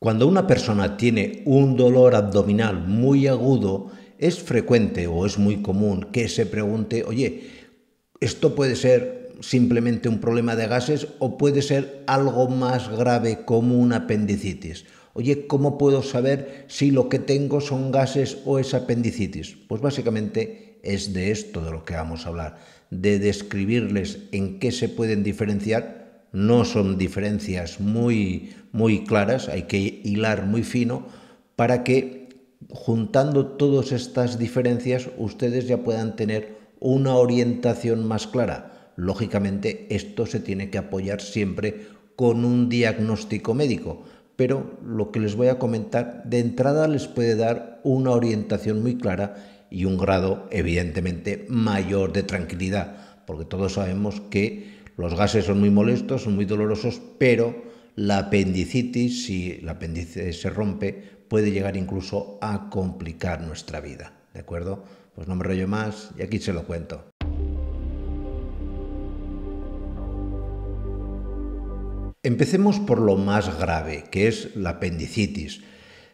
Cuando una persona tiene un dolor abdominal muy agudo, es frecuente o es muy común que se pregunte, oye, esto puede ser simplemente un problema de gases o puede ser algo más grave como una apendicitis. Oye, ¿cómo puedo saber si lo que tengo son gases o es apendicitis? Pues básicamente es de esto de lo que vamos a hablar, de describirles en qué se pueden diferenciar no son diferencias muy, muy claras, hay que hilar muy fino para que juntando todas estas diferencias ustedes ya puedan tener una orientación más clara. Lógicamente esto se tiene que apoyar siempre con un diagnóstico médico, pero lo que les voy a comentar de entrada les puede dar una orientación muy clara y un grado evidentemente mayor de tranquilidad, porque todos sabemos que los gases son muy molestos, son muy dolorosos, pero la apendicitis, si la apendicitis se rompe, puede llegar incluso a complicar nuestra vida. ¿De acuerdo? Pues no me rollo más y aquí se lo cuento. Empecemos por lo más grave, que es la apendicitis.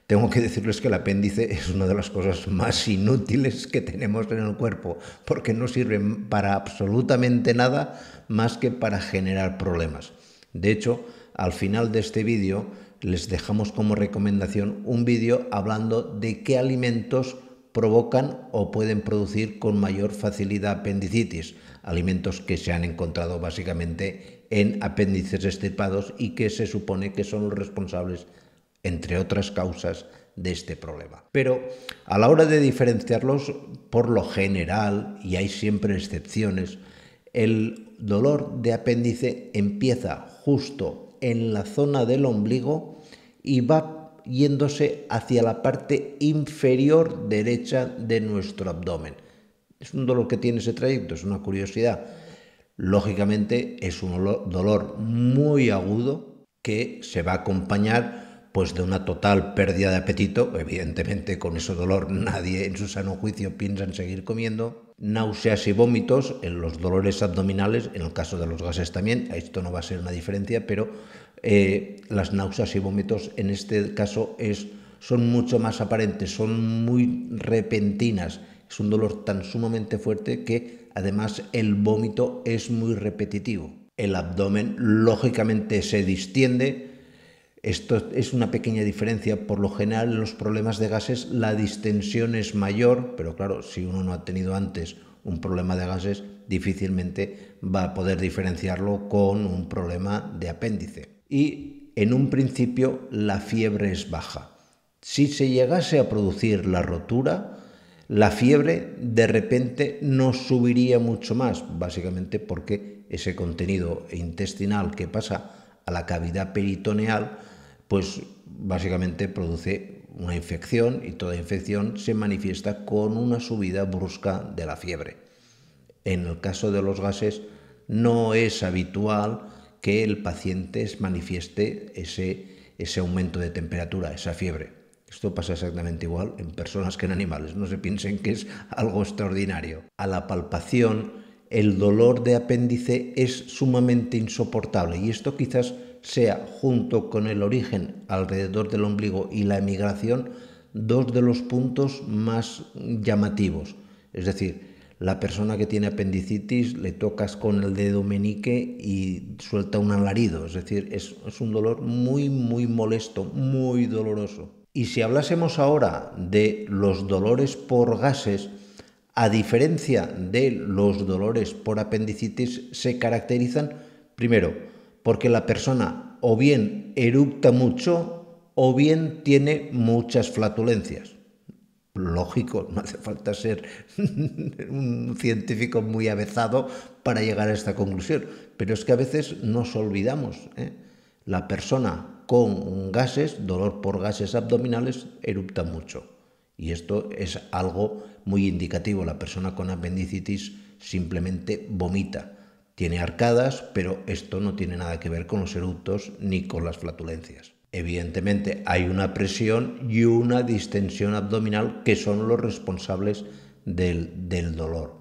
Tengo que decirles que el apéndice es una de las cosas más inútiles que tenemos en el cuerpo, porque no sirve para absolutamente nada más que para generar problemas. De hecho, al final de este vídeo les dejamos como recomendación un vídeo hablando de qué alimentos provocan o pueden producir con mayor facilidad apendicitis, alimentos que se han encontrado básicamente en apéndices estirpados y que se supone que son los responsables entre otras causas de este problema. Pero a la hora de diferenciarlos, por lo general, y hay siempre excepciones, el dolor de apéndice empieza justo en la zona del ombligo y va yéndose hacia la parte inferior derecha de nuestro abdomen. Es un dolor que tiene ese trayecto, es una curiosidad. Lógicamente es un dolor muy agudo que se va a acompañar pues de una total pérdida de apetito, evidentemente con ese dolor nadie en su sano juicio piensa en seguir comiendo, náuseas y vómitos, en los dolores abdominales, en el caso de los gases también, esto no va a ser una diferencia, pero eh, las náuseas y vómitos en este caso es, son mucho más aparentes, son muy repentinas, es un dolor tan sumamente fuerte que además el vómito es muy repetitivo. El abdomen lógicamente se distiende, esto es una pequeña diferencia. Por lo general, en los problemas de gases la distensión es mayor, pero claro, si uno no ha tenido antes un problema de gases, difícilmente va a poder diferenciarlo con un problema de apéndice. Y en un principio la fiebre es baja. Si se llegase a producir la rotura, la fiebre de repente no subiría mucho más, básicamente porque ese contenido intestinal que pasa a la cavidad peritoneal pues básicamente produce una infección y toda infección se manifiesta con una subida brusca de la fiebre. En el caso de los gases no es habitual que el paciente manifieste ese, aumento de temperatura, esa fiebre. Esto pasa exactamente igual en personas que en animales, no se piensen que es algo extraordinario. A la palpación, el dolor de apéndice es sumamente insoportable y esto quizás sea, junto con el origen alrededor del ombligo y la emigración, dos de los puntos más llamativos. Es decir, la persona que tiene apendicitis le tocas con el dedo menique y suelta un alarido. Es decir, es, es un dolor muy, muy molesto, muy doloroso. Y si hablásemos ahora de los dolores por gases, a diferencia de los dolores por apendicitis, se caracterizan, primero, porque la persona o bien erupta mucho o bien tiene muchas flatulencias. Lógico, no hace falta ser un científico muy avezado para llegar a esta conclusión, pero es que a veces nos olvidamos. ¿eh? La persona con gases, dolor por gases abdominales, erupta mucho. Y esto es algo muy indicativo. La persona con apendicitis simplemente vomita. Tiene arcadas, pero esto no tiene nada que ver con los eructos ni con las flatulencias. Evidentemente hay una presión y una distensión abdominal que son los responsables del, dolor.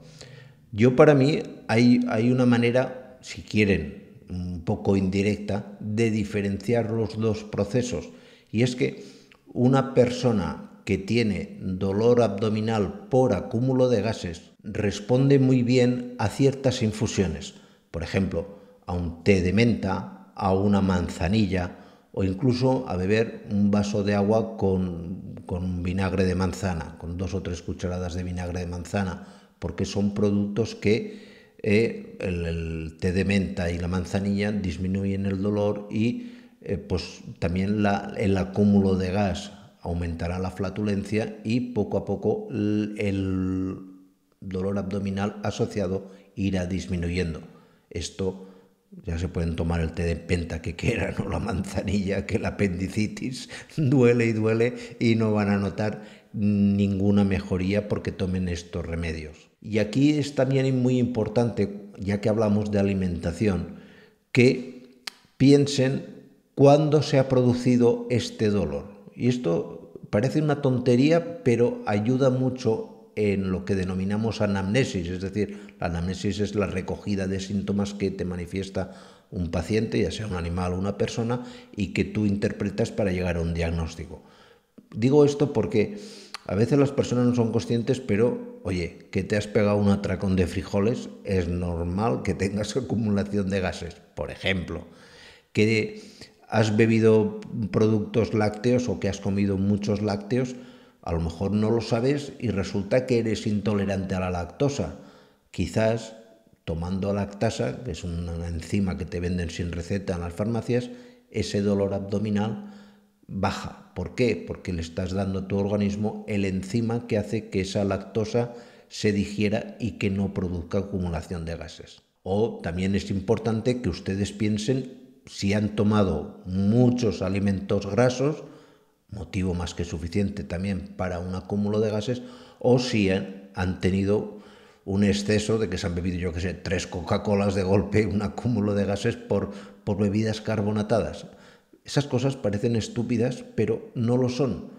Yo para mí hay, hay una manera, si quieren, un poco indirecta, de diferenciar los dos procesos. Y es que una persona que tiene dolor abdominal por acúmulo de gases responde muy bien a ciertas infusiones por ejemplo, a un té de menta, a una manzanilla o incluso a beber un vaso de agua con, vinagre de manzana, con dos o tres cucharadas de vinagre de manzana, porque son productos que eh, el, té de menta y la manzanilla disminuyen el dolor y eh, pues también el acúmulo de gas aumentará la flatulencia y poco a poco el dolor abdominal asociado irá disminuyendo. Esto ya se pueden tomar el té de penta que quieran o la manzanilla, que la apendicitis duele y duele y no van a notar ninguna mejoría porque tomen estos remedios. Y aquí es también muy importante, ya que hablamos de alimentación, que piensen cuándo se ha producido este dolor. Y esto parece una tontería, pero ayuda mucho en lo que denominamos anamnesis, es decir, la anamnesis es la recogida de síntomas que te manifiesta un paciente, ya sea un animal o una persona, y que tú interpretas para llegar a un diagnóstico. Digo esto porque a veces las personas no son conscientes, pero oye, que te has pegado un atracón de frijoles, es normal que tengas acumulación de gases, por ejemplo, que has bebido productos lácteos o que has comido muchos lácteos, a lo mejor no lo sabes y resulta que eres intolerante a la lactosa. Quizás tomando lactasa, que es una enzima que te venden sin receta en las farmacias, ese dolor abdominal baja. ¿Por qué? Porque le estás dando a tu organismo el enzima que hace que esa lactosa se digiera y que no produzca acumulación de gases. O también es importante que ustedes piensen si han tomado muchos alimentos grasos, motivo más que suficiente también para un acúmulo de gases, o si han, tenido un exceso de que se han bebido, yo que sé, tres Coca-Colas de golpe, un acúmulo de gases por, por bebidas carbonatadas. Esas cosas parecen estúpidas, pero no lo son.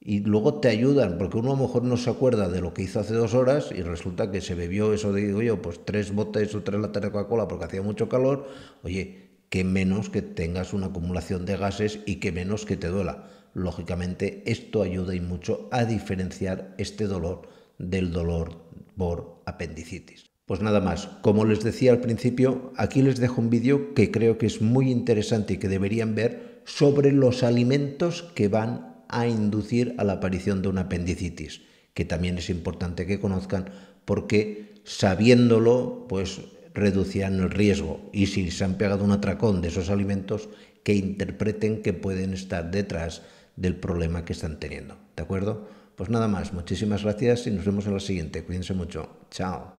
Y luego te ayudan, porque uno a lo mejor no se acuerda de lo que hizo hace dos horas y resulta que se bebió eso, digo yo, pues tres botes o tres latas de Coca-Cola porque hacía mucho calor. Oye, que menos que tengas una acumulación de gases y que menos que te duela. Lógicamente esto ayuda y mucho a diferenciar este dolor del dolor por apendicitis. Pues nada más, como les decía al principio, aquí les dejo un vídeo que creo que es muy interesante y que deberían ver sobre los alimentos que van a inducir a la aparición de una apendicitis, que también es importante que conozcan porque sabiéndolo, pues reducirán el riesgo y si se han pegado un atracón de esos alimentos, que interpreten que pueden estar detrás del problema que están teniendo. ¿De acuerdo? Pues nada más, muchísimas gracias y nos vemos en la siguiente. Cuídense mucho. Chao.